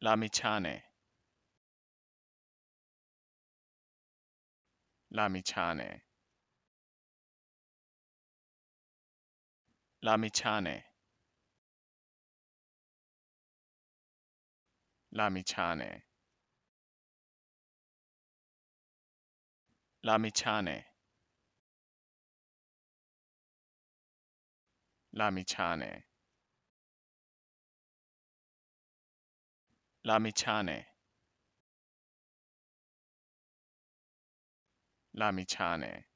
Lamichane. Lamichane. Lamichane. Lamichane. Lamichane. Lamicane Lamiciane. Lamiciane.